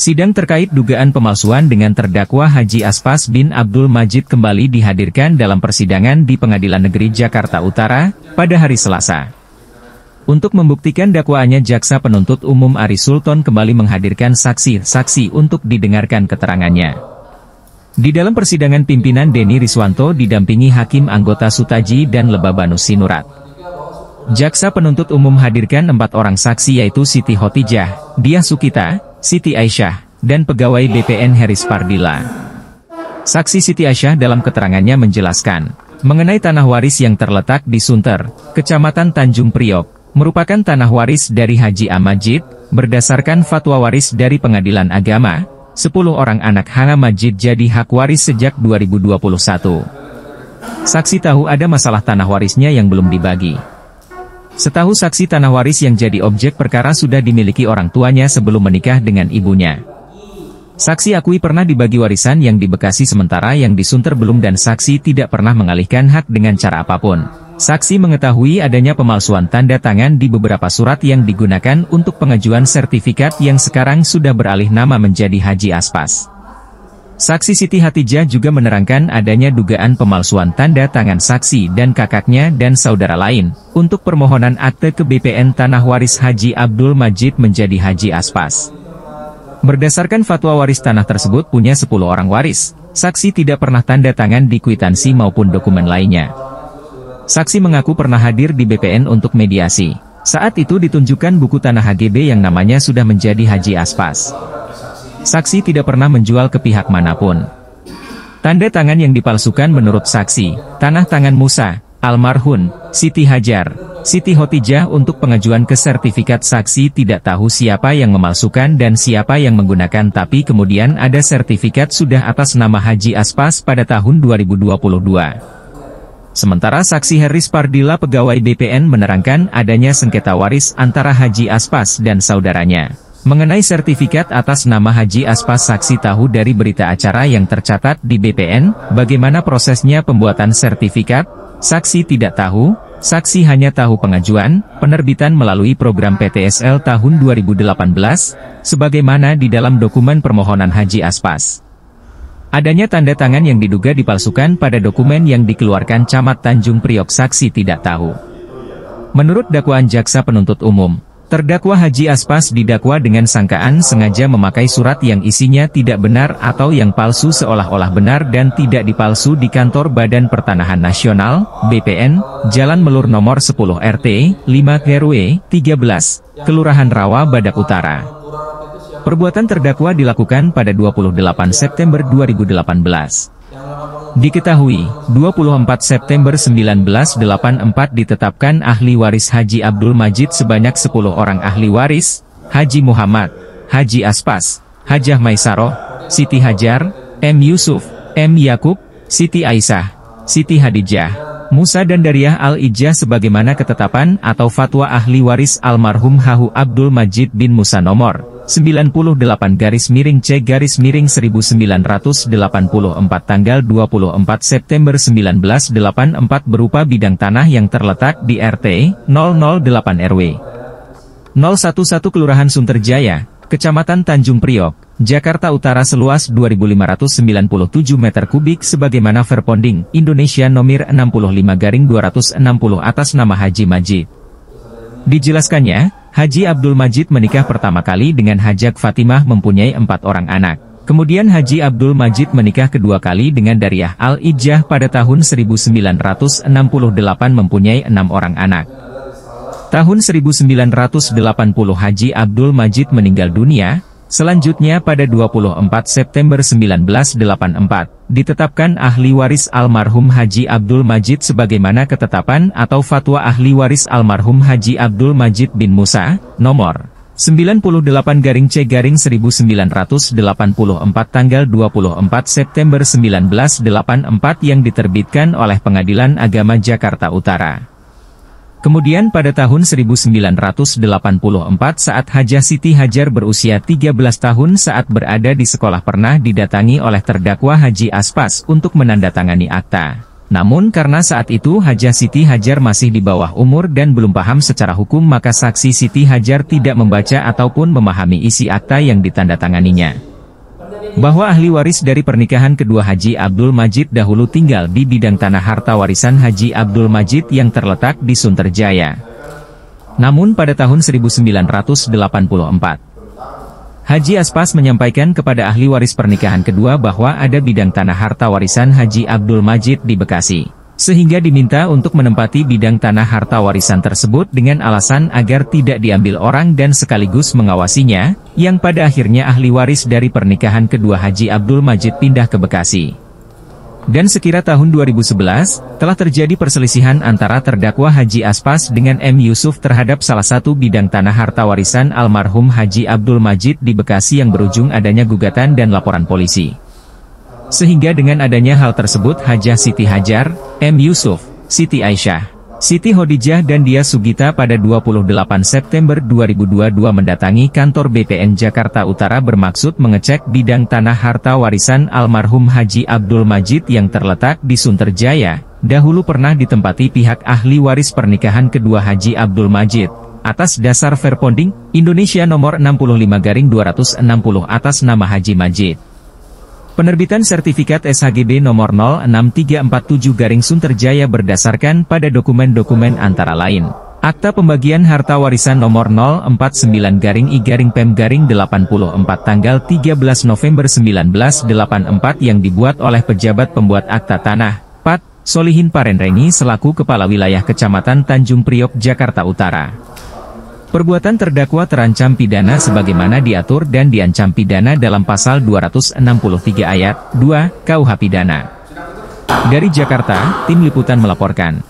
Sidang terkait dugaan pemalsuan dengan terdakwa Haji Aspas bin Abdul Majid kembali dihadirkan dalam persidangan di Pengadilan Negeri Jakarta Utara, pada hari Selasa. Untuk membuktikan dakwaannya Jaksa Penuntut Umum Ari Sultan kembali menghadirkan saksi-saksi untuk didengarkan keterangannya. Di dalam persidangan pimpinan Denny Riswanto didampingi Hakim anggota Sutaji dan Lebabanu Sinurat. Jaksa penuntut umum hadirkan empat orang saksi yaitu Siti Hotijah, Diah Sukita, Siti Aisyah, dan pegawai BPN Heris Pardila. Saksi Siti Aisyah dalam keterangannya menjelaskan, mengenai tanah waris yang terletak di Sunter, Kecamatan Tanjung Priok, merupakan tanah waris dari Haji Amajid, berdasarkan fatwa waris dari Pengadilan Agama, 10 orang anak Hana Majid jadi hak waris sejak 2021. Saksi tahu ada masalah tanah warisnya yang belum dibagi. Setahu saksi tanah waris yang jadi objek perkara sudah dimiliki orang tuanya sebelum menikah dengan ibunya. Saksi akui pernah dibagi warisan yang di Bekasi sementara yang disunter belum dan saksi tidak pernah mengalihkan hak dengan cara apapun. Saksi mengetahui adanya pemalsuan tanda tangan di beberapa surat yang digunakan untuk pengajuan sertifikat yang sekarang sudah beralih nama menjadi Haji Aspas. Saksi Siti Hatijah juga menerangkan adanya dugaan pemalsuan tanda tangan saksi dan kakaknya dan saudara lain, untuk permohonan akte ke BPN Tanah Waris Haji Abdul Majid menjadi Haji Aspas. Berdasarkan fatwa waris tanah tersebut punya 10 orang waris, saksi tidak pernah tanda tangan di kwitansi maupun dokumen lainnya. Saksi mengaku pernah hadir di BPN untuk mediasi. Saat itu ditunjukkan buku tanah HGB yang namanya sudah menjadi Haji Aspas. Saksi tidak pernah menjual ke pihak manapun. Tanda tangan yang dipalsukan menurut saksi, tanah tangan Musa, almarhum, Siti Hajar, Siti Hotijah untuk pengajuan ke sertifikat saksi tidak tahu siapa yang memalsukan dan siapa yang menggunakan tapi kemudian ada sertifikat sudah atas nama Haji Aspas pada tahun 2022. Sementara saksi Heris Pardila pegawai BPN menerangkan adanya sengketa waris antara Haji Aspas dan saudaranya. Mengenai sertifikat atas nama Haji Aspas saksi tahu dari berita acara yang tercatat di BPN, bagaimana prosesnya pembuatan sertifikat, saksi tidak tahu, saksi hanya tahu pengajuan, penerbitan melalui program PTSL tahun 2018, sebagaimana di dalam dokumen permohonan Haji Aspas. Adanya tanda tangan yang diduga dipalsukan pada dokumen yang dikeluarkan Camat Tanjung Priok saksi tidak tahu. Menurut dakwaan jaksa penuntut umum, Terdakwa Haji Aspas didakwa dengan sangkaan sengaja memakai surat yang isinya tidak benar atau yang palsu seolah-olah benar dan tidak dipalsu di kantor Badan Pertanahan Nasional, BPN, Jalan Melur Nomor 10 RT, 5 RW, 13, Kelurahan Rawa Badak Utara. Perbuatan terdakwa dilakukan pada 28 September 2018. Diketahui, 24 September 1984 ditetapkan ahli waris Haji Abdul Majid sebanyak 10 orang ahli waris, Haji Muhammad, Haji Aspas, Hajah Maisaro, Siti Hajar, M. Yusuf, M. Yakub, Siti Aisyah, Siti Hadijah, Musa dan Dariah Al-Ijah sebagaimana ketetapan atau fatwa ahli waris almarhum Hahu Abdul Majid bin Musa nomor 98 garis miring C garis miring 1984 tanggal 24 September 1984 berupa bidang tanah yang terletak di RT 008 RW 011 Kelurahan Sunterjaya, Kecamatan Tanjung Priok, Jakarta Utara seluas 2.597 meter kubik sebagaimana Verponding, Indonesia nomor 65 garing 260 atas nama Haji Majid. Dijelaskannya, Haji Abdul Majid menikah pertama kali dengan Hajak Fatimah mempunyai empat orang anak. Kemudian Haji Abdul Majid menikah kedua kali dengan Dariah Al-Ijjah pada tahun 1968 mempunyai enam orang anak. Tahun 1980 Haji Abdul Majid meninggal dunia, selanjutnya pada 24 September 1984 ditetapkan ahli waris almarhum Haji Abdul Majid sebagaimana ketetapan atau fatwa ahli waris almarhum Haji Abdul Majid bin Musa, nomor 98 garing C garing 1984 tanggal 24 September 1984 yang diterbitkan oleh Pengadilan Agama Jakarta Utara. Kemudian pada tahun 1984 saat Hajah Siti Hajar berusia 13 tahun saat berada di sekolah pernah didatangi oleh terdakwa Haji Aspas untuk menandatangani akta. Namun karena saat itu Hajah Siti Hajar masih di bawah umur dan belum paham secara hukum maka saksi Siti Hajar tidak membaca ataupun memahami isi akta yang ditandatanganinya bahwa ahli waris dari pernikahan kedua Haji Abdul Majid dahulu tinggal di bidang tanah harta warisan Haji Abdul Majid yang terletak di Sunterjaya. Namun pada tahun 1984, Haji Aspas menyampaikan kepada ahli waris pernikahan kedua bahwa ada bidang tanah harta warisan Haji Abdul Majid di Bekasi sehingga diminta untuk menempati bidang tanah harta warisan tersebut dengan alasan agar tidak diambil orang dan sekaligus mengawasinya, yang pada akhirnya ahli waris dari pernikahan kedua Haji Abdul Majid pindah ke Bekasi. Dan sekira tahun 2011, telah terjadi perselisihan antara terdakwa Haji Aspas dengan M. Yusuf terhadap salah satu bidang tanah harta warisan almarhum Haji Abdul Majid di Bekasi yang berujung adanya gugatan dan laporan polisi. Sehingga dengan adanya hal tersebut Hajah Siti Hajar, M. Yusuf, Siti Aisyah, Siti Hodijah dan Dia Sugita pada 28 September 2022 mendatangi kantor BPN Jakarta Utara bermaksud mengecek bidang tanah harta warisan almarhum Haji Abdul Majid yang terletak di Sunterjaya, dahulu pernah ditempati pihak ahli waris pernikahan kedua Haji Abdul Majid. Atas dasar Fairponding, Indonesia nomor 65 garing 260 atas nama Haji Majid. Penerbitan sertifikat SHGB nomor 06347 Garing Sunterjaya berdasarkan pada dokumen-dokumen antara lain. Akta pembagian harta warisan nomor 049 garing I garing Pem garing 84 tanggal 13 November 1984 yang dibuat oleh pejabat pembuat akta tanah, Pat, Solihin Parenreni selaku Kepala Wilayah Kecamatan Tanjung Priok, Jakarta Utara. Perbuatan terdakwa terancam pidana sebagaimana diatur dan diancam pidana dalam pasal 263 ayat 2 KUH pidana. Dari Jakarta, tim liputan melaporkan.